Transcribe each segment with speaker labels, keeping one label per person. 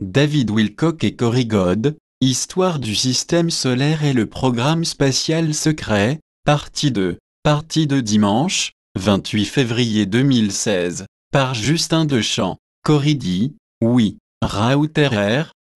Speaker 1: David Wilcock et Cory God, Histoire du système solaire et le programme spatial secret, partie 2, partie de dimanche, 28 février 2016, par Justin Cory dit, oui, la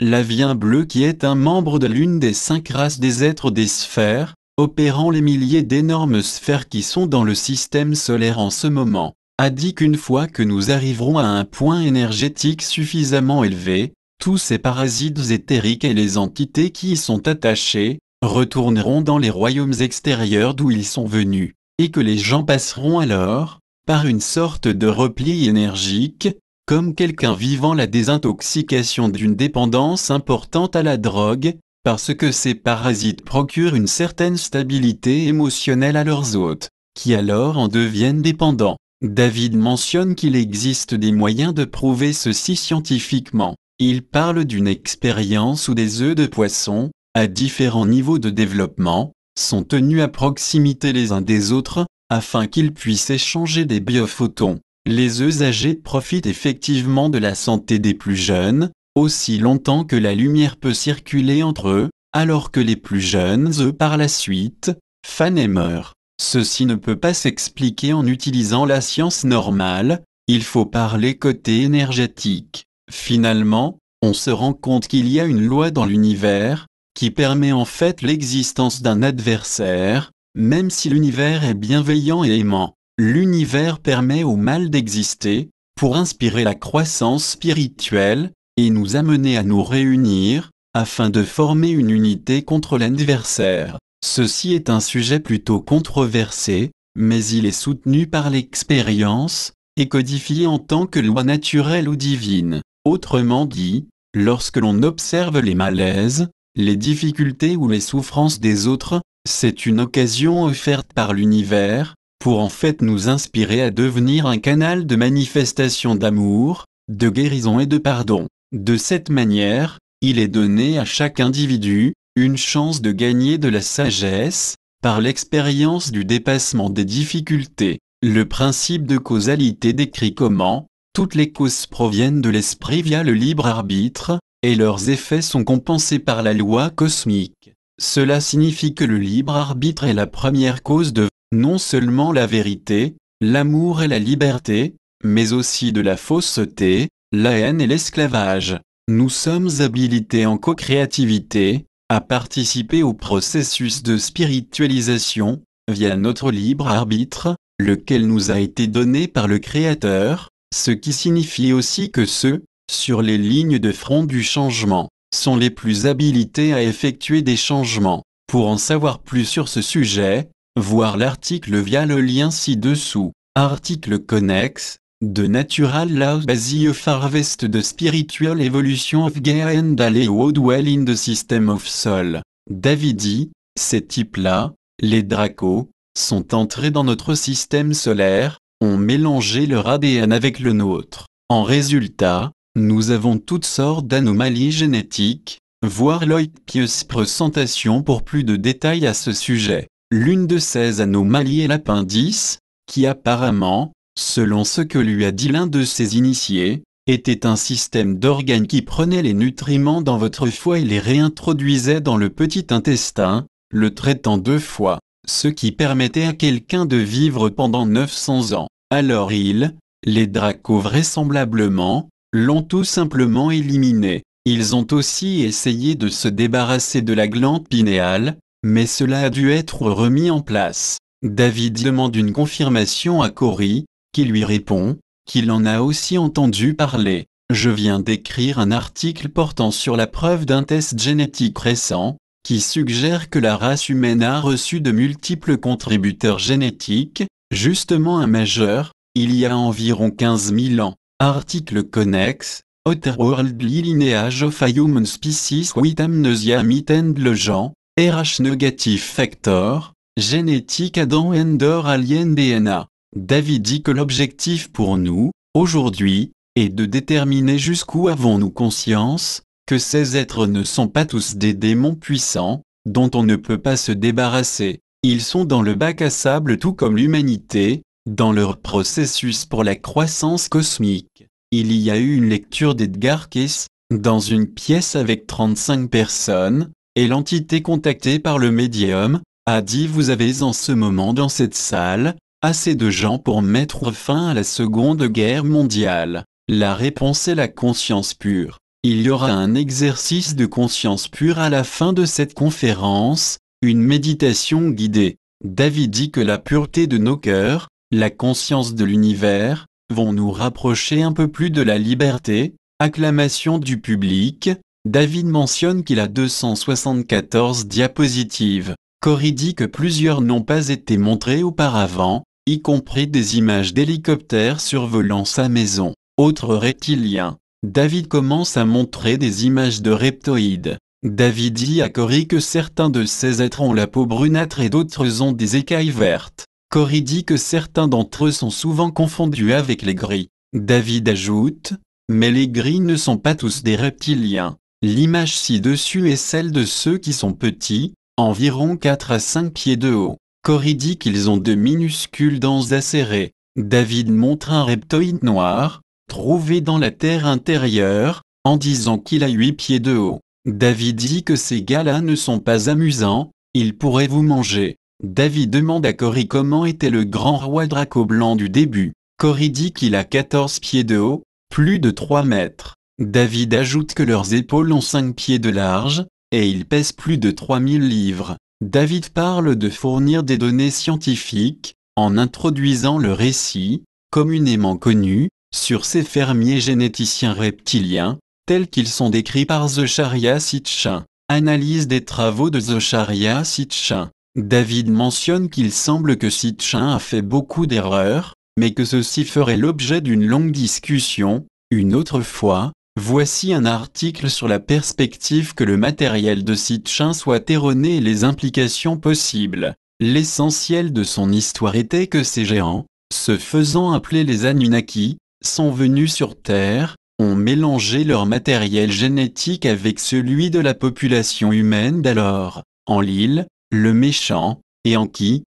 Speaker 1: l'avien bleu qui est un membre de l'une des cinq races des êtres des sphères, opérant les milliers d'énormes sphères qui sont dans le système solaire en ce moment, a dit qu'une fois que nous arriverons à un point énergétique suffisamment élevé, tous ces parasites éthériques et les entités qui y sont attachées, retourneront dans les royaumes extérieurs d'où ils sont venus, et que les gens passeront alors, par une sorte de repli énergique, comme quelqu'un vivant la désintoxication d'une dépendance importante à la drogue, parce que ces parasites procurent une certaine stabilité émotionnelle à leurs hôtes, qui alors en deviennent dépendants. David mentionne qu'il existe des moyens de prouver ceci scientifiquement. Il parle d'une expérience où des œufs de poisson, à différents niveaux de développement, sont tenus à proximité les uns des autres, afin qu'ils puissent échanger des biophotons. Les œufs âgés profitent effectivement de la santé des plus jeunes, aussi longtemps que la lumière peut circuler entre eux, alors que les plus jeunes œufs par la suite, fanent et meurent. Ceci ne peut pas s'expliquer en utilisant la science normale, il faut parler côté énergétique. Finalement, on se rend compte qu'il y a une loi dans l'univers, qui permet en fait l'existence d'un adversaire, même si l'univers est bienveillant et aimant. L'univers permet au mal d'exister, pour inspirer la croissance spirituelle, et nous amener à nous réunir, afin de former une unité contre l'adversaire. Ceci est un sujet plutôt controversé, mais il est soutenu par l'expérience, et codifié en tant que loi naturelle ou divine. Autrement dit, lorsque l'on observe les malaises, les difficultés ou les souffrances des autres, c'est une occasion offerte par l'univers, pour en fait nous inspirer à devenir un canal de manifestation d'amour, de guérison et de pardon. De cette manière, il est donné à chaque individu, une chance de gagner de la sagesse, par l'expérience du dépassement des difficultés. Le principe de causalité décrit comment, toutes les causes proviennent de l'esprit via le libre arbitre, et leurs effets sont compensés par la loi cosmique. Cela signifie que le libre arbitre est la première cause de non seulement la vérité, l'amour et la liberté, mais aussi de la fausseté, la haine et l'esclavage. Nous sommes habilités en co-créativité, à participer au processus de spiritualisation, via notre libre arbitre, lequel nous a été donné par le Créateur, ce qui signifie aussi que ceux, sur les lignes de front du changement, sont les plus habilités à effectuer des changements. Pour en savoir plus sur ce sujet, voir l'article via le lien ci-dessous. Article connexe de Natural Law Basis of Harvest de Spiritual Evolution of Gear and Woodwell in the System of Sol. David dit, ces types-là, les dracos, sont entrés dans notre système solaire, ont mélangé leur ADN avec le nôtre. En résultat, nous avons toutes sortes d'anomalies génétiques, voir Lloyd-Pius présentation pour plus de détails à ce sujet. L'une de ces anomalies est l'appendice, qui apparemment, selon ce que lui a dit l'un de ses initiés, était un système d'organes qui prenait les nutriments dans votre foie et les réintroduisait dans le petit intestin, le traitant deux fois ce qui permettait à quelqu'un de vivre pendant 900 ans. Alors ils, les dracos vraisemblablement, l'ont tout simplement éliminé. Ils ont aussi essayé de se débarrasser de la glande pinéale, mais cela a dû être remis en place. David demande une confirmation à Cory, qui lui répond, qu'il en a aussi entendu parler. Je viens d'écrire un article portant sur la preuve d'un test génétique récent, qui suggère que la race humaine a reçu de multiples contributeurs génétiques, justement un majeur, il y a environ 15 000 ans. Article connexe, Otherworldly Lineage of a Human Species with Amnesia Mitend Legend, RH Negative Factor, Génétique Adam Ender Alien DNA. David dit que l'objectif pour nous, aujourd'hui, est de déterminer jusqu'où avons-nous conscience, que ces êtres ne sont pas tous des démons puissants, dont on ne peut pas se débarrasser. Ils sont dans le bac à sable tout comme l'humanité, dans leur processus pour la croissance cosmique. Il y a eu une lecture d'Edgar Kiss, dans une pièce avec 35 personnes, et l'entité contactée par le médium, a dit vous avez en ce moment dans cette salle, assez de gens pour mettre fin à la Seconde Guerre mondiale. La réponse est la conscience pure. Il y aura un exercice de conscience pure à la fin de cette conférence, une méditation guidée. David dit que la pureté de nos cœurs, la conscience de l'univers, vont nous rapprocher un peu plus de la liberté, acclamation du public, David mentionne qu'il a 274 diapositives. Cory dit que plusieurs n'ont pas été montrées auparavant, y compris des images d'hélicoptères survolant sa maison. Autre reptilien. David commence à montrer des images de reptoïdes. David dit à Cory que certains de ces êtres ont la peau brunâtre et d'autres ont des écailles vertes. Cory dit que certains d'entre eux sont souvent confondus avec les gris. David ajoute, mais les gris ne sont pas tous des reptiliens. L'image ci-dessus est celle de ceux qui sont petits, environ 4 à 5 pieds de haut. Cory dit qu'ils ont de minuscules dents acérées. David montre un reptoïde noir, trouvé dans la terre intérieure, en disant qu'il a huit pieds de haut. David dit que ces gars-là ne sont pas amusants, ils pourraient vous manger. David demande à Cory comment était le grand roi Draco Blanc du début. Cory dit qu'il a 14 pieds de haut, plus de 3 mètres. David ajoute que leurs épaules ont 5 pieds de large, et ils pèsent plus de 3000 livres. David parle de fournir des données scientifiques, en introduisant le récit, communément connu, sur ces fermiers généticiens reptiliens, tels qu'ils sont décrits par Zocharia Sitchin. Analyse des travaux de Zecharia Sitchin. David mentionne qu'il semble que Sitchin a fait beaucoup d'erreurs, mais que ceci ferait l'objet d'une longue discussion. Une autre fois, voici un article sur la perspective que le matériel de Sitchin soit erroné et les implications possibles. L'essentiel de son histoire était que ces géants, se faisant appeler les Anunnaki, sont venus sur Terre, ont mélangé leur matériel génétique avec celui de la population humaine d'alors. En l'île, le méchant, et en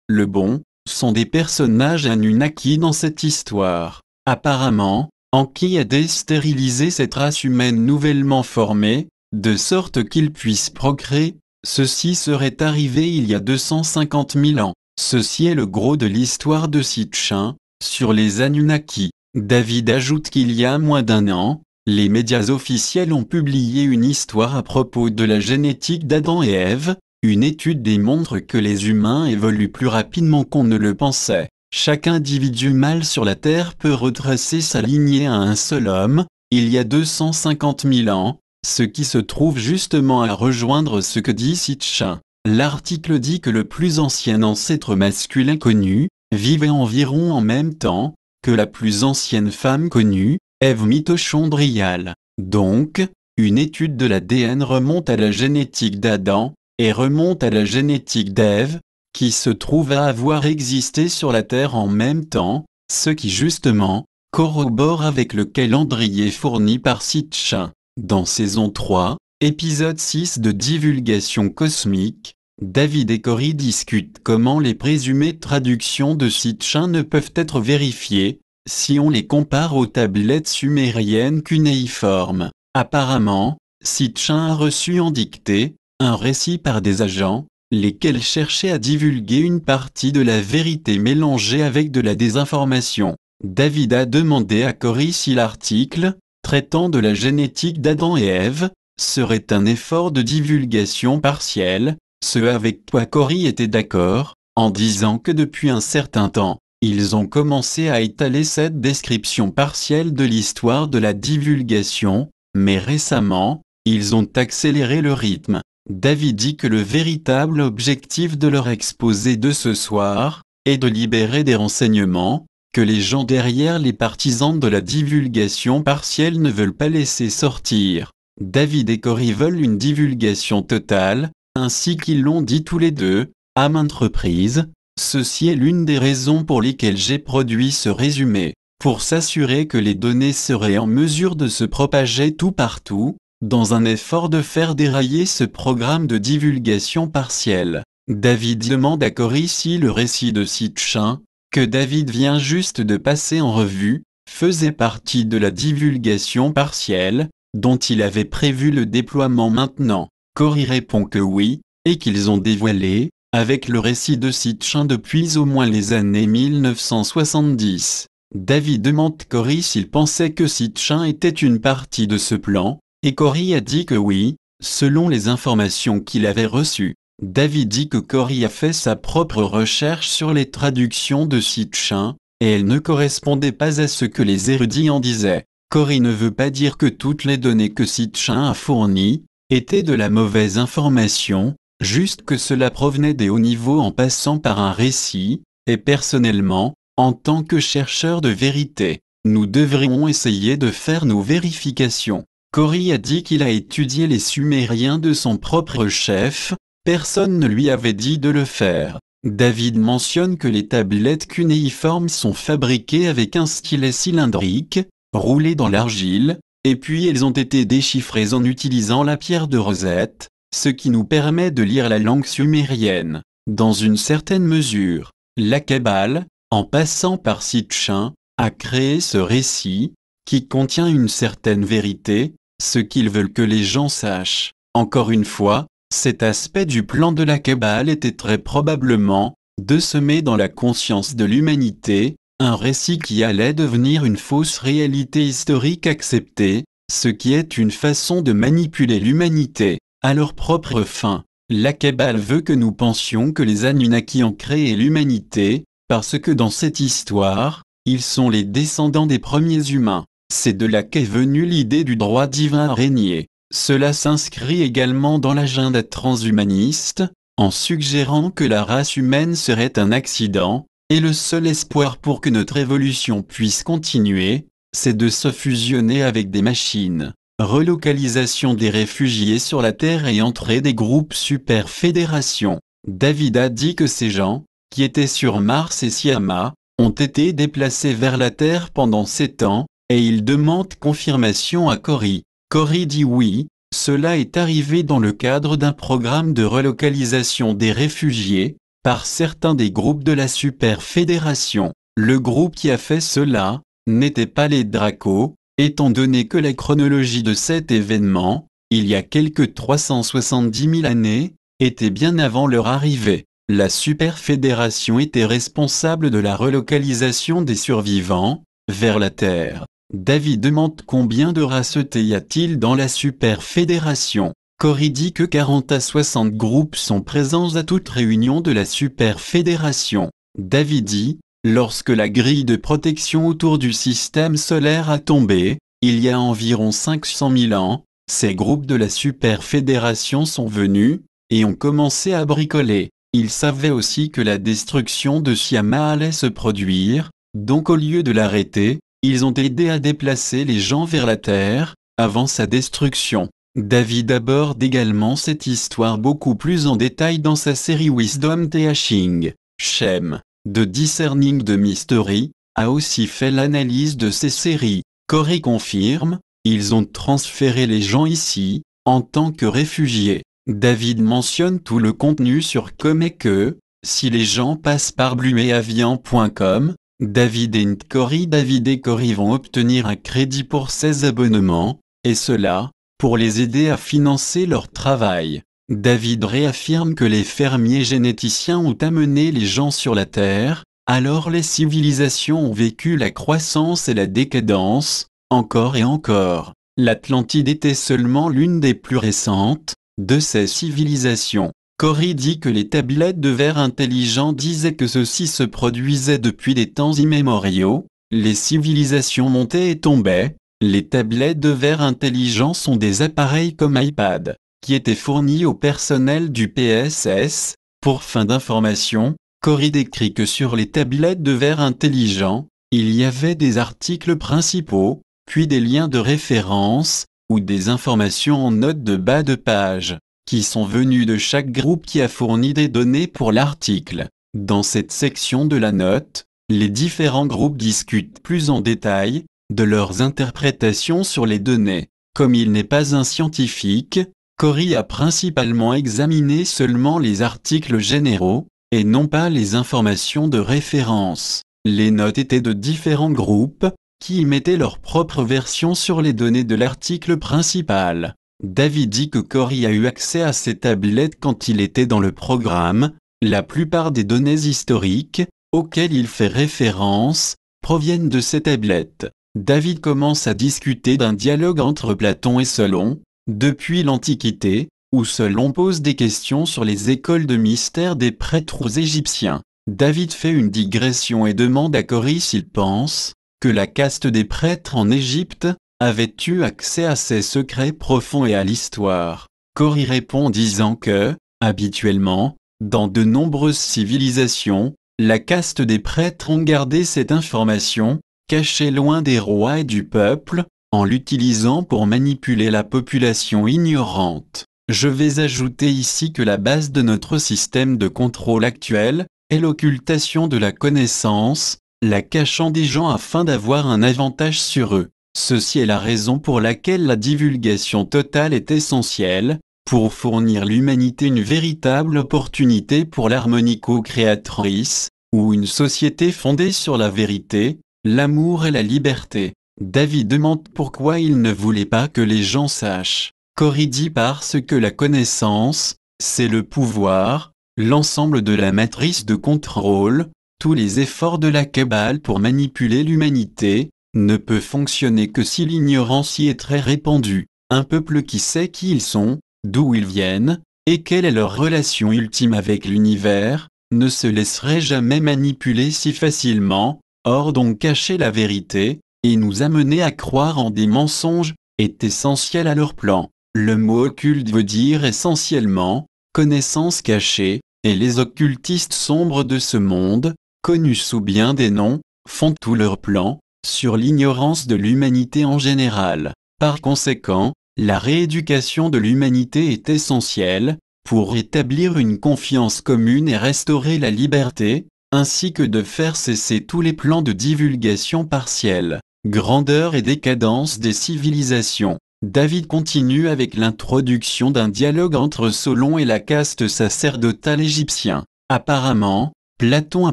Speaker 1: le bon, sont des personnages Anunnaki dans cette histoire. Apparemment, Anki a déstérilisé cette race humaine nouvellement formée, de sorte qu'ils puisse procréer. Ceci serait arrivé il y a 250 000 ans. Ceci est le gros de l'histoire de Sitchin, sur les Anunnaki. David ajoute qu'il y a moins d'un an, les médias officiels ont publié une histoire à propos de la génétique d'Adam et Ève, une étude démontre que les humains évoluent plus rapidement qu'on ne le pensait. Chaque individu mâle sur la Terre peut retracer sa lignée à un seul homme, il y a 250 000 ans, ce qui se trouve justement à rejoindre ce que dit Sitchin. L'article dit que le plus ancien ancêtre masculin connu, vivait environ en même temps, la plus ancienne femme connue, Ève mitochondriale. Donc, une étude de l'ADN remonte à la génétique d'Adam, et remonte à la génétique d'Ève, qui se trouve à avoir existé sur la Terre en même temps, ce qui justement, corrobore avec le calendrier fourni par Sitchin. Dans saison 3, épisode 6 de Divulgation cosmique, David et Cory discutent comment les présumées traductions de Sitchin ne peuvent être vérifiées, si on les compare aux tablettes sumériennes cunéiformes. Apparemment, Sitchin a reçu en dictée, un récit par des agents, lesquels cherchaient à divulguer une partie de la vérité mélangée avec de la désinformation. David a demandé à Cory si l'article, traitant de la génétique d'Adam et Ève, serait un effort de divulgation partielle, ce avec toi Cory était d'accord, en disant que depuis un certain temps, ils ont commencé à étaler cette description partielle de l'histoire de la divulgation, mais récemment, ils ont accéléré le rythme. David dit que le véritable objectif de leur exposé de ce soir est de libérer des renseignements que les gens derrière les partisans de la divulgation partielle ne veulent pas laisser sortir. David et Cory veulent une divulgation totale, ainsi qu'ils l'ont dit tous les deux, à maintes reprises, ceci est l'une des raisons pour lesquelles j'ai produit ce résumé, pour s'assurer que les données seraient en mesure de se propager tout partout, dans un effort de faire dérailler ce programme de divulgation partielle. David demande à Cory si le récit de Sitchin, que David vient juste de passer en revue, faisait partie de la divulgation partielle, dont il avait prévu le déploiement maintenant. Cory répond que oui, et qu'ils ont dévoilé, avec le récit de Sitchin depuis au moins les années 1970. David demande Cory s'il pensait que Sitchin était une partie de ce plan, et Cory a dit que oui, selon les informations qu'il avait reçues. David dit que Cory a fait sa propre recherche sur les traductions de Sitchin, et elles ne correspondaient pas à ce que les érudits en disaient. Cory ne veut pas dire que toutes les données que Sitchin a fournies, était de la mauvaise information, juste que cela provenait des hauts niveaux en passant par un récit, et personnellement, en tant que chercheur de vérité, nous devrions essayer de faire nos vérifications. Cory a dit qu'il a étudié les Sumériens de son propre chef, personne ne lui avait dit de le faire. David mentionne que les tablettes cunéiformes sont fabriquées avec un stylet cylindrique, roulé dans l'argile, et puis elles ont été déchiffrées en utilisant la pierre de Rosette, ce qui nous permet de lire la langue sumérienne, dans une certaine mesure. La Kabbale, en passant par Sitchin, a créé ce récit, qui contient une certaine vérité, ce qu'ils veulent que les gens sachent. Encore une fois, cet aspect du plan de la Kabbale était très probablement, de semer dans la conscience de l'humanité, un récit qui allait devenir une fausse réalité historique acceptée, ce qui est une façon de manipuler l'humanité, à leur propre fin. La Kabbale veut que nous pensions que les Anunnaki ont créé l'humanité, parce que dans cette histoire, ils sont les descendants des premiers humains. C'est de là qu'est venue l'idée du droit divin à régner. Cela s'inscrit également dans l'agenda transhumaniste, en suggérant que la race humaine serait un accident, et le seul espoir pour que notre évolution puisse continuer, c'est de se fusionner avec des machines. Relocalisation des réfugiés sur la Terre et entrée des groupes super fédération David a dit que ces gens, qui étaient sur Mars et Siama, ont été déplacés vers la Terre pendant sept ans, et il demande confirmation à Cory. Cory dit oui, cela est arrivé dans le cadre d'un programme de relocalisation des réfugiés, par certains des groupes de la Superfédération. Le groupe qui a fait cela n'était pas les Dracos, étant donné que la chronologie de cet événement, il y a quelque 370 000 années, était bien avant leur arrivée. La Superfédération était responsable de la relocalisation des survivants vers la Terre. David demande combien de racetés y a-t-il dans la Superfédération Cory dit que 40 à 60 groupes sont présents à toute réunion de la Fédération. David dit, lorsque la grille de protection autour du système solaire a tombé, il y a environ 500 000 ans, ces groupes de la Super Fédération sont venus, et ont commencé à bricoler. Ils savaient aussi que la destruction de Siama allait se produire, donc au lieu de l'arrêter, ils ont aidé à déplacer les gens vers la Terre, avant sa destruction. David aborde également cette histoire beaucoup plus en détail dans sa série Wisdom Teaching. Shem, de Discerning the Mystery, a aussi fait l'analyse de ces séries. Corey confirme, ils ont transféré les gens ici, en tant que réfugiés. David mentionne tout le contenu sur Comme et que, si les gens passent par blumetavian.com, David et Corey David et Corey vont obtenir un crédit pour 16 abonnements, et cela, pour les aider à financer leur travail. David réaffirme que les fermiers généticiens ont amené les gens sur la Terre, alors les civilisations ont vécu la croissance et la décadence, encore et encore. L'Atlantide était seulement l'une des plus récentes de ces civilisations. Cory dit que les tablettes de verre intelligents disaient que ceci se produisait depuis des temps immémoriaux, les civilisations montaient et tombaient, les tablettes de verre intelligents sont des appareils comme iPad, qui étaient fournis au personnel du PSS. Pour fin d'information, Cory décrit que sur les tablettes de verre intelligents, il y avait des articles principaux, puis des liens de référence, ou des informations en notes de bas de page, qui sont venues de chaque groupe qui a fourni des données pour l'article. Dans cette section de la note, les différents groupes discutent plus en détail, de leurs interprétations sur les données. Comme il n'est pas un scientifique, Cory a principalement examiné seulement les articles généraux, et non pas les informations de référence. Les notes étaient de différents groupes, qui y mettaient leur propre version sur les données de l'article principal. David dit que Cory a eu accès à ces tablettes quand il était dans le programme, la plupart des données historiques, auxquelles il fait référence, proviennent de ces tablettes. David commence à discuter d'un dialogue entre Platon et Solon, depuis l'Antiquité, où Solon pose des questions sur les écoles de mystère des prêtres égyptiens. David fait une digression et demande à Cory s'il pense que la caste des prêtres en Égypte avait eu accès à ces secrets profonds et à l'histoire. Cory répond disant que, habituellement, dans de nombreuses civilisations, la caste des prêtres ont gardé cette information, caché loin des rois et du peuple, en l'utilisant pour manipuler la population ignorante. Je vais ajouter ici que la base de notre système de contrôle actuel est l'occultation de la connaissance, la cachant des gens afin d'avoir un avantage sur eux. Ceci est la raison pour laquelle la divulgation totale est essentielle, pour fournir l'humanité une véritable opportunité pour l'harmonie co-créatrice, ou une société fondée sur la vérité, l'amour et la liberté. David demande pourquoi il ne voulait pas que les gens sachent. Cory parce que la connaissance, c'est le pouvoir, l'ensemble de la matrice de contrôle, tous les efforts de la cabale pour manipuler l'humanité, ne peut fonctionner que si l'ignorance y est très répandue. Un peuple qui sait qui ils sont, d'où ils viennent, et quelle est leur relation ultime avec l'univers, ne se laisserait jamais manipuler si facilement, Or donc cacher la vérité, et nous amener à croire en des mensonges, est essentiel à leur plan. Le mot occulte veut dire essentiellement, connaissance cachée, et les occultistes sombres de ce monde, connus sous bien des noms, font tout leur plan, sur l'ignorance de l'humanité en général. Par conséquent, la rééducation de l'humanité est essentielle, pour établir une confiance commune et restaurer la liberté, ainsi que de faire cesser tous les plans de divulgation partielle, grandeur et décadence des civilisations. David continue avec l'introduction d'un dialogue entre Solon et la caste sacerdotale égyptien. Apparemment, Platon a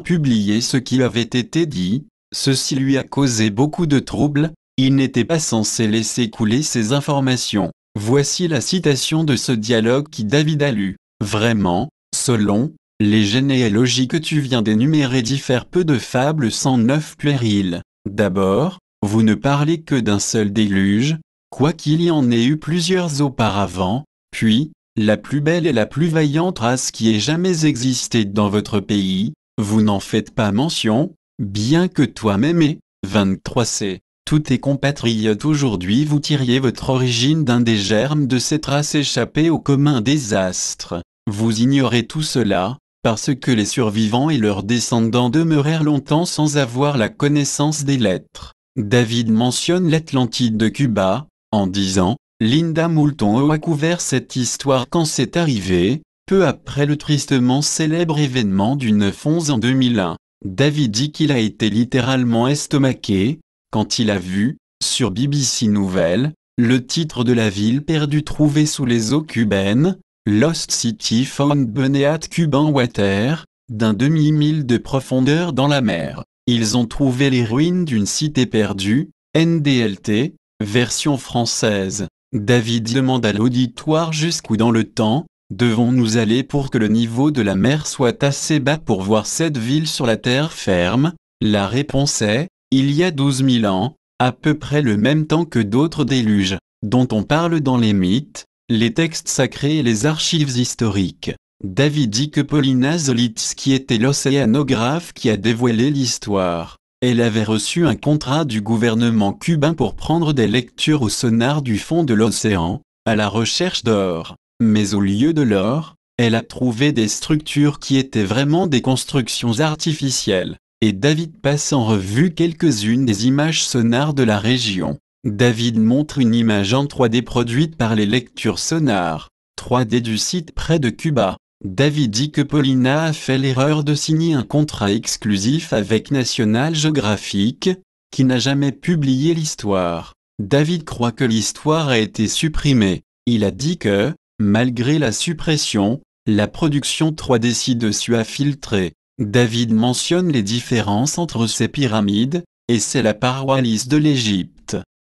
Speaker 1: publié ce qui avait été dit, ceci lui a causé beaucoup de troubles, il n'était pas censé laisser couler ces informations. Voici la citation de ce dialogue qui David a lu. Vraiment, Solon, les généalogies que tu viens d'énumérer diffèrent peu de fables sans neuf puériles. D'abord, vous ne parlez que d'un seul déluge, quoiqu'il y en ait eu plusieurs auparavant, puis, la plus belle et la plus vaillante race qui ait jamais existé dans votre pays, vous n'en faites pas mention, bien que toi-même et 23c. Tous tes compatriotes aujourd'hui vous tiriez votre origine d'un des germes de cette race échappée au commun désastre. Vous ignorez tout cela, parce que les survivants et leurs descendants demeurèrent longtemps sans avoir la connaissance des lettres. David mentionne l'Atlantide de Cuba, en disant « Linda Moulton a couvert cette histoire quand c'est arrivé, peu après le tristement célèbre événement du 9-11 en 2001. David dit qu'il a été littéralement estomaqué, quand il a vu, sur BBC Nouvelle, le titre de la ville perdue trouvée sous les eaux cubaines, Lost City found Beneat Cuban Water, d'un demi-mille de profondeur dans la mer. Ils ont trouvé les ruines d'une cité perdue, NDLT, version française. David demande à l'auditoire jusqu'où dans le temps, devons-nous aller pour que le niveau de la mer soit assez bas pour voir cette ville sur la terre ferme La réponse est, il y a 12 000 ans, à peu près le même temps que d'autres déluges, dont on parle dans les mythes, les textes sacrés et les archives historiques. David dit que Paulina Zolitsky était l'océanographe qui a dévoilé l'histoire. Elle avait reçu un contrat du gouvernement cubain pour prendre des lectures au sonar du fond de l'océan, à la recherche d'or. Mais au lieu de l'or, elle a trouvé des structures qui étaient vraiment des constructions artificielles. Et David passe en revue quelques-unes des images sonar de la région. David montre une image en 3D produite par les lectures sonar 3D du site près de Cuba. David dit que Paulina a fait l'erreur de signer un contrat exclusif avec National Geographic, qui n'a jamais publié l'histoire. David croit que l'histoire a été supprimée. Il a dit que, malgré la suppression, la production 3D ci-dessus a filtré. David mentionne les différences entre ces pyramides, et c'est la paroi de l'Égypte.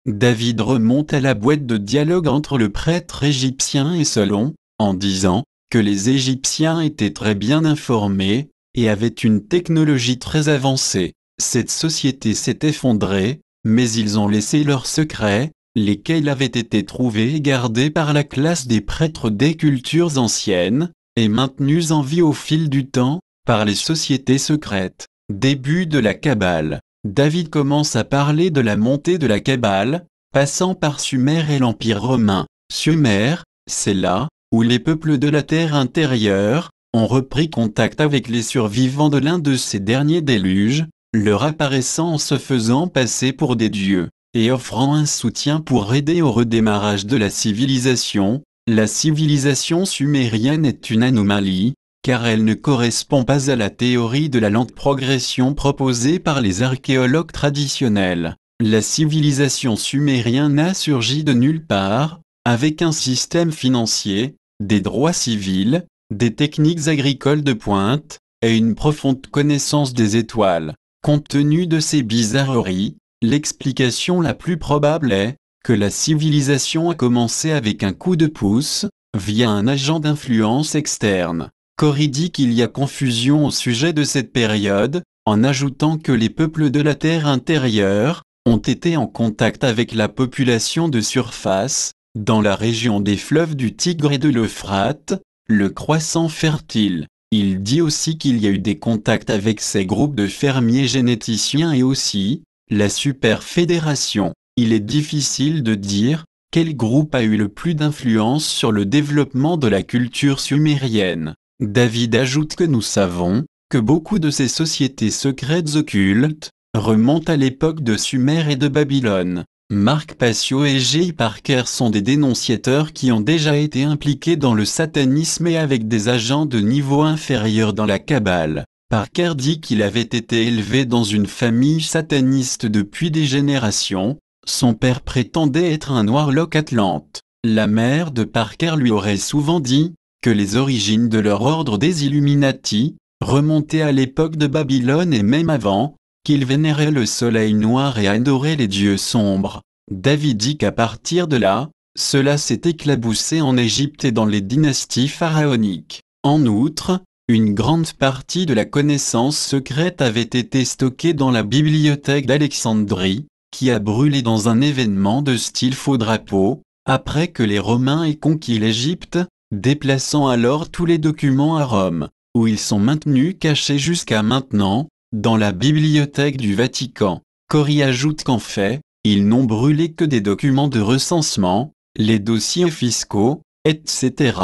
Speaker 1: David remonte à la boîte de dialogue entre le prêtre égyptien et Solon, en disant que les Égyptiens étaient très bien informés et avaient une technologie très avancée. Cette société s'est effondrée, mais ils ont laissé leurs secrets, lesquels avaient été trouvés et gardés par la classe des prêtres des cultures anciennes, et maintenus en vie au fil du temps, par les sociétés secrètes. Début de la Kabbale. David commence à parler de la montée de la Kabbale, passant par Sumer et l'Empire romain. Sumer, c'est là où les peuples de la terre intérieure ont repris contact avec les survivants de l'un de ces derniers déluges, leur apparaissant en se faisant passer pour des dieux, et offrant un soutien pour aider au redémarrage de la civilisation. La civilisation sumérienne est une anomalie, car elle ne correspond pas à la théorie de la lente progression proposée par les archéologues traditionnels. La civilisation sumérienne n'a surgi de nulle part, avec un système financier, des droits civils, des techniques agricoles de pointe, et une profonde connaissance des étoiles. Compte tenu de ces bizarreries, l'explication la plus probable est que la civilisation a commencé avec un coup de pouce, via un agent d'influence externe. Cory dit qu'il y a confusion au sujet de cette période, en ajoutant que les peuples de la Terre intérieure ont été en contact avec la population de surface, dans la région des fleuves du Tigre et de l'Euphrate, le croissant fertile. Il dit aussi qu'il y a eu des contacts avec ces groupes de fermiers généticiens et aussi, la superfédération. Il est difficile de dire, quel groupe a eu le plus d'influence sur le développement de la culture sumérienne. David ajoute que nous savons que beaucoup de ces sociétés secrètes occultes remontent à l'époque de Sumer et de Babylone. Marc Passio et Jay Parker sont des dénonciateurs qui ont déjà été impliqués dans le satanisme et avec des agents de niveau inférieur dans la cabale. Parker dit qu'il avait été élevé dans une famille sataniste depuis des générations, son père prétendait être un Warlock Atlante. La mère de Parker lui aurait souvent dit que les origines de leur ordre des Illuminati, remontaient à l'époque de Babylone et même avant, qu'ils vénéraient le soleil noir et adoraient les dieux sombres. David dit qu'à partir de là, cela s'est éclaboussé en Égypte et dans les dynasties pharaoniques. En outre, une grande partie de la connaissance secrète avait été stockée dans la bibliothèque d'Alexandrie, qui a brûlé dans un événement de style faux drapeau, après que les Romains aient conquis l'Égypte, déplaçant alors tous les documents à Rome, où ils sont maintenus cachés jusqu'à maintenant, dans la bibliothèque du Vatican. Cory ajoute qu'en fait, ils n'ont brûlé que des documents de recensement, les dossiers fiscaux, etc.,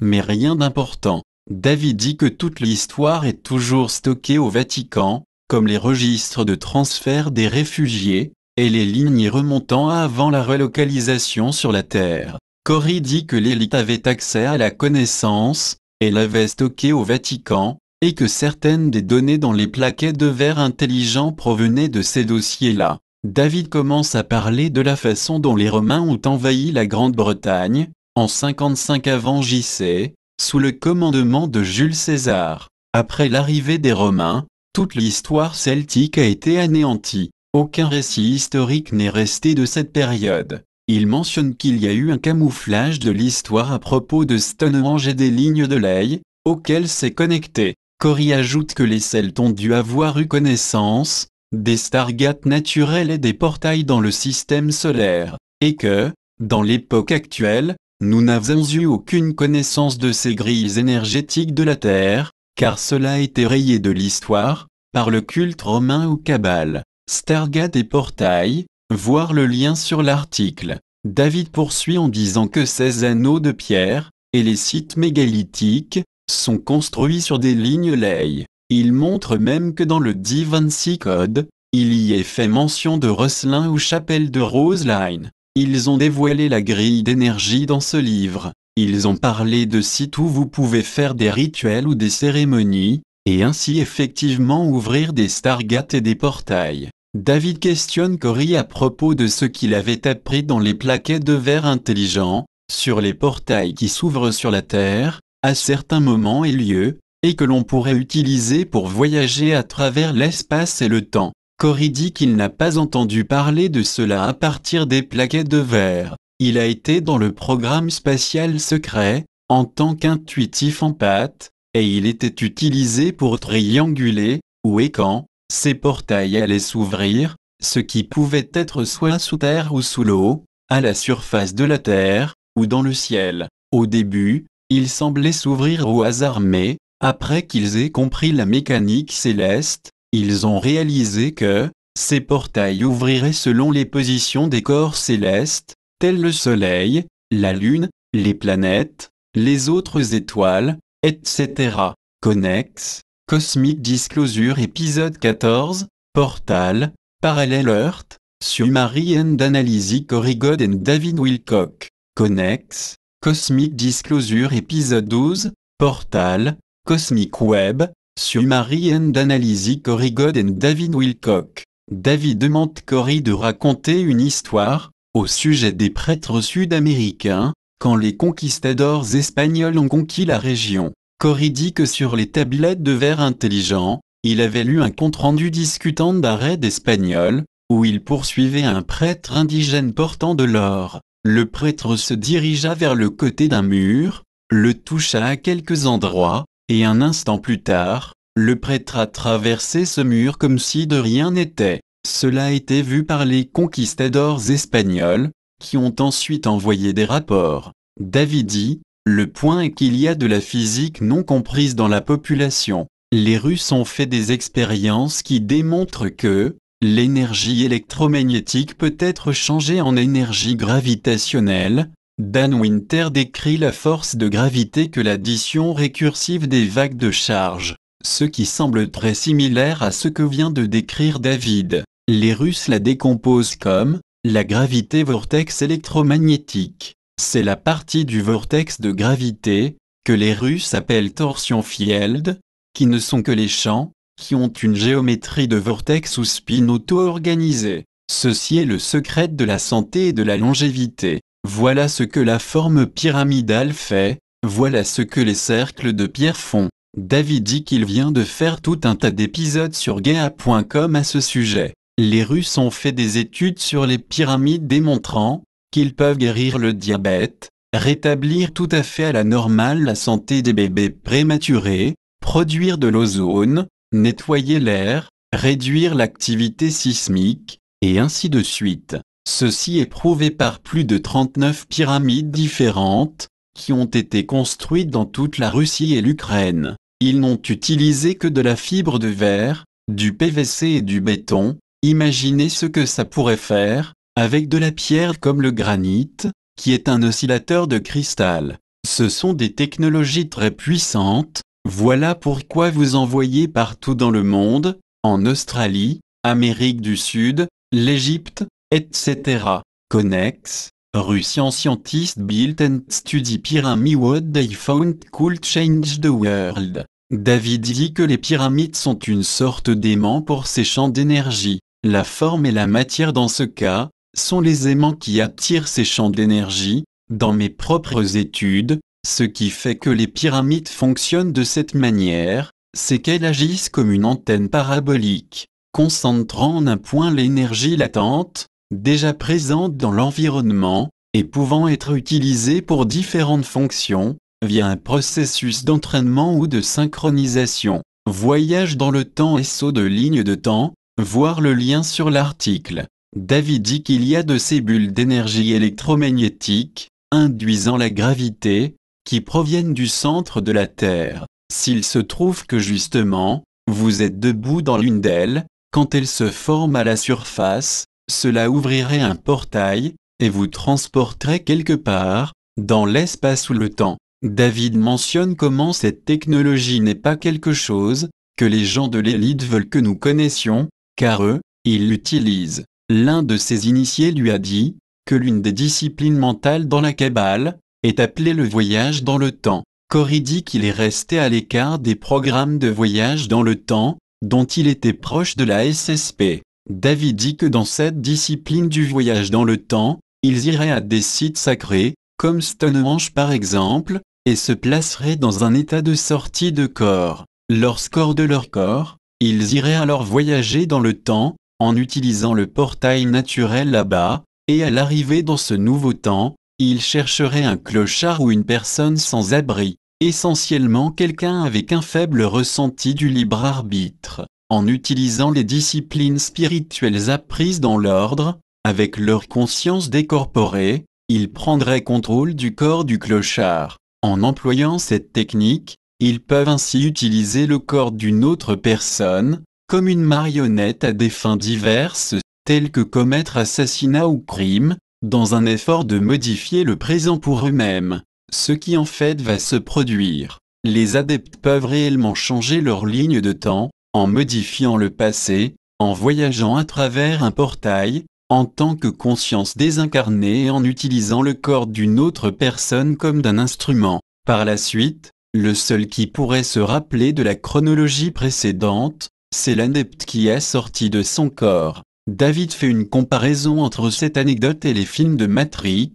Speaker 1: mais rien d'important. David dit que toute l'histoire est toujours stockée au Vatican, comme les registres de transfert des réfugiés, et les lignes remontant avant la relocalisation sur la Terre. Cory dit que l'élite avait accès à la connaissance, et l'avait stockée au Vatican, et que certaines des données dans les plaquettes de verre intelligents provenaient de ces dossiers-là. David commence à parler de la façon dont les Romains ont envahi la Grande-Bretagne, en 55 avant JC, sous le commandement de Jules César. Après l'arrivée des Romains, toute l'histoire celtique a été anéantie. Aucun récit historique n'est resté de cette période. Il mentionne qu'il y a eu un camouflage de l'histoire à propos de Stonehenge et des lignes de l'ail, auxquelles s'est connecté. Cory ajoute que les Celtes ont dû avoir eu connaissance des stargates naturelles et des portails dans le système solaire, et que, dans l'époque actuelle, nous n'avons eu aucune connaissance de ces grilles énergétiques de la Terre, car cela a été rayé de l'histoire, par le culte romain ou cabale. Stargate et portail, Voir le lien sur l'article. David poursuit en disant que ces anneaux de pierre, et les sites mégalithiques, sont construits sur des lignes lay. Il montre même que dans le Divincy Code, il y est fait mention de Roslin ou Chapelle de Roseline. Ils ont dévoilé la grille d'énergie dans ce livre. Ils ont parlé de sites où vous pouvez faire des rituels ou des cérémonies, et ainsi effectivement ouvrir des stargates et des portails. David questionne Cory à propos de ce qu'il avait appris dans les plaquettes de verre intelligents, sur les portails qui s'ouvrent sur la Terre, à certains moments et lieux, et que l'on pourrait utiliser pour voyager à travers l'espace et le temps. Cory dit qu'il n'a pas entendu parler de cela à partir des plaquettes de verre. Il a été dans le programme spatial secret, en tant qu'intuitif en pâte, et il était utilisé pour trianguler, ou écran. Ces portails allaient s'ouvrir, ce qui pouvait être soit sous terre ou sous l'eau, à la surface de la terre, ou dans le ciel. Au début, ils semblaient s'ouvrir au hasard mais, après qu'ils aient compris la mécanique céleste, ils ont réalisé que, ces portails ouvriraient selon les positions des corps célestes, tels le Soleil, la Lune, les planètes, les autres étoiles, etc. Connexes, Cosmic Disclosure épisode 14, Portal, Parallel Earth, Summary and Analysis Corrigod David Wilcock, Connex, Cosmic Disclosure épisode 12, Portal, Cosmic Web, Summary and Analysis Corrigod David Wilcock. David demande Cory de raconter une histoire, au sujet des prêtres sud-américains, quand les conquistadors espagnols ont conquis la région. Cory dit que sur les tablettes de verre intelligent, il avait lu un compte-rendu discutant raid espagnol où il poursuivait un prêtre indigène portant de l'or. Le prêtre se dirigea vers le côté d'un mur, le toucha à quelques endroits, et un instant plus tard, le prêtre a traversé ce mur comme si de rien n'était. Cela a été vu par les conquistadors espagnols, qui ont ensuite envoyé des rapports. David dit, le point est qu'il y a de la physique non comprise dans la population. Les Russes ont fait des expériences qui démontrent que l'énergie électromagnétique peut être changée en énergie gravitationnelle. Dan Winter décrit la force de gravité que l'addition récursive des vagues de charge, ce qui semble très similaire à ce que vient de décrire David. Les Russes la décomposent comme la gravité vortex électromagnétique. C'est la partie du vortex de gravité, que les Russes appellent torsion field, qui ne sont que les champs, qui ont une géométrie de vortex ou spin auto organisé Ceci est le secret de la santé et de la longévité. Voilà ce que la forme pyramidale fait, voilà ce que les cercles de pierre font. David dit qu'il vient de faire tout un tas d'épisodes sur gaia.com à ce sujet. Les Russes ont fait des études sur les pyramides démontrant, qu'ils peuvent guérir le diabète, rétablir tout à fait à la normale la santé des bébés prématurés, produire de l'ozone, nettoyer l'air, réduire l'activité sismique, et ainsi de suite. Ceci est prouvé par plus de 39 pyramides différentes, qui ont été construites dans toute la Russie et l'Ukraine. Ils n'ont utilisé que de la fibre de verre, du PVC et du béton, imaginez ce que ça pourrait faire, avec de la pierre comme le granit, qui est un oscillateur de cristal. Ce sont des technologies très puissantes, voilà pourquoi vous envoyez partout dans le monde, en Australie, Amérique du Sud, l'Égypte, etc. Connex, Russian scientist built and study pyramid what they found could change the world. David dit que les pyramides sont une sorte d'aimant pour ces champs d'énergie. La forme et la matière dans ce cas, sont les aimants qui attirent ces champs d'énergie, dans mes propres études, ce qui fait que les pyramides fonctionnent de cette manière, c'est qu'elles agissent comme une antenne parabolique, concentrant en un point l'énergie latente, déjà présente dans l'environnement, et pouvant être utilisée pour différentes fonctions, via un processus d'entraînement ou de synchronisation. Voyage dans le temps et saut de ligne de temps, voir le lien sur l'article. David dit qu'il y a de ces bulles d'énergie électromagnétique, induisant la gravité, qui proviennent du centre de la Terre. S'il se trouve que justement, vous êtes debout dans l'une d'elles, quand elle se forme à la surface, cela ouvrirait un portail, et vous transporterait quelque part, dans l'espace ou le temps. David mentionne comment cette technologie n'est pas quelque chose, que les gens de l'élite veulent que nous connaissions, car eux, ils l'utilisent. L'un de ses initiés lui a dit que l'une des disciplines mentales dans la Kabbale est appelée le voyage dans le temps. Cory dit qu'il est resté à l'écart des programmes de voyage dans le temps, dont il était proche de la SSP. David dit que dans cette discipline du voyage dans le temps, ils iraient à des sites sacrés, comme Stonehenge par exemple, et se placeraient dans un état de sortie de corps. corps de leur corps, ils iraient alors voyager dans le temps, en utilisant le portail naturel là-bas, et à l'arrivée dans ce nouveau temps, ils chercherait un clochard ou une personne sans abri, essentiellement quelqu'un avec un faible ressenti du libre arbitre, en utilisant les disciplines spirituelles apprises dans l'ordre, avec leur conscience décorporée, ils prendraient contrôle du corps du clochard. En employant cette technique, ils peuvent ainsi utiliser le corps d'une autre personne, comme une marionnette à des fins diverses, telles que commettre assassinat ou crime, dans un effort de modifier le présent pour eux-mêmes, ce qui en fait va se produire. Les adeptes peuvent réellement changer leur ligne de temps, en modifiant le passé, en voyageant à travers un portail, en tant que conscience désincarnée et en utilisant le corps d'une autre personne comme d'un instrument. Par la suite, le seul qui pourrait se rappeler de la chronologie précédente, c'est l'adepte qui est sorti de son corps. David fait une comparaison entre cette anecdote et les films de Matrix,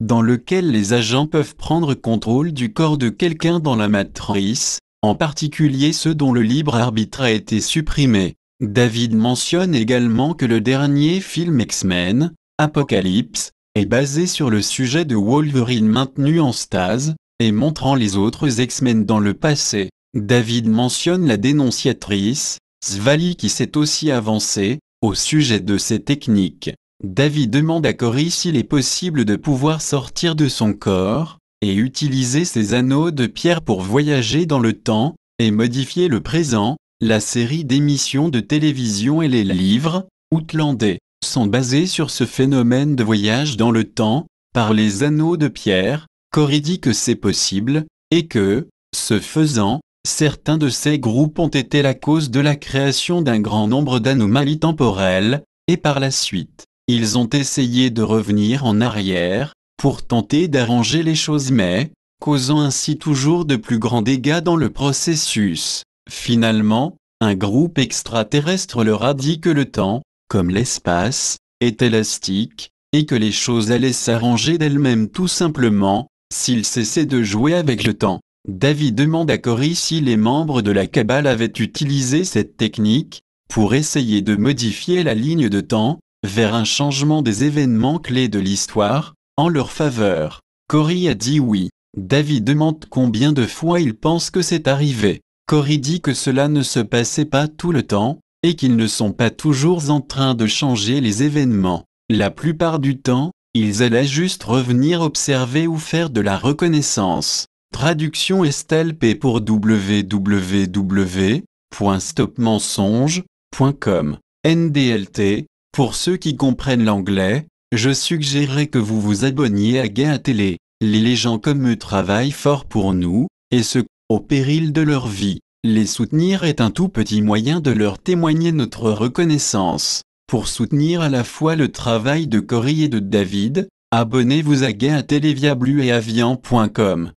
Speaker 1: dans lequel les agents peuvent prendre contrôle du corps de quelqu'un dans la matrice, en particulier ceux dont le libre arbitre a été supprimé. David mentionne également que le dernier film X-Men, Apocalypse, est basé sur le sujet de Wolverine maintenu en stase, et montrant les autres X-Men dans le passé. David mentionne la dénonciatrice, Svali qui s'est aussi avancé au sujet de ces techniques. David demande à Cory s'il est possible de pouvoir sortir de son corps et utiliser ses anneaux de pierre pour voyager dans le temps et modifier le présent. La série d'émissions de télévision et les livres outlandais sont basés sur ce phénomène de voyage dans le temps par les anneaux de pierre. Cory dit que c'est possible et que, ce faisant, Certains de ces groupes ont été la cause de la création d'un grand nombre d'anomalies temporelles, et par la suite, ils ont essayé de revenir en arrière, pour tenter d'arranger les choses mais, causant ainsi toujours de plus grands dégâts dans le processus. Finalement, un groupe extraterrestre leur a dit que le temps, comme l'espace, est élastique, et que les choses allaient s'arranger d'elles-mêmes tout simplement, s'ils cessaient de jouer avec le temps. David demande à Cory si les membres de la cabale avaient utilisé cette technique, pour essayer de modifier la ligne de temps, vers un changement des événements clés de l'histoire, en leur faveur. Cory a dit oui. David demande combien de fois il pense que c'est arrivé. Cory dit que cela ne se passait pas tout le temps, et qu'ils ne sont pas toujours en train de changer les événements. La plupart du temps, ils allaient juste revenir observer ou faire de la reconnaissance. Traduction Estelle P pour www.stopmensonge.com. NDLT. Pour ceux qui comprennent l'anglais, je suggérerais que vous vous abonniez à Gaia Les légendes comme eux travaillent fort pour nous, et ce, au péril de leur vie. Les soutenir est un tout petit moyen de leur témoigner notre reconnaissance. Pour soutenir à la fois le travail de Corrie et de David, abonnez-vous à Gaia via Blue et avian.com.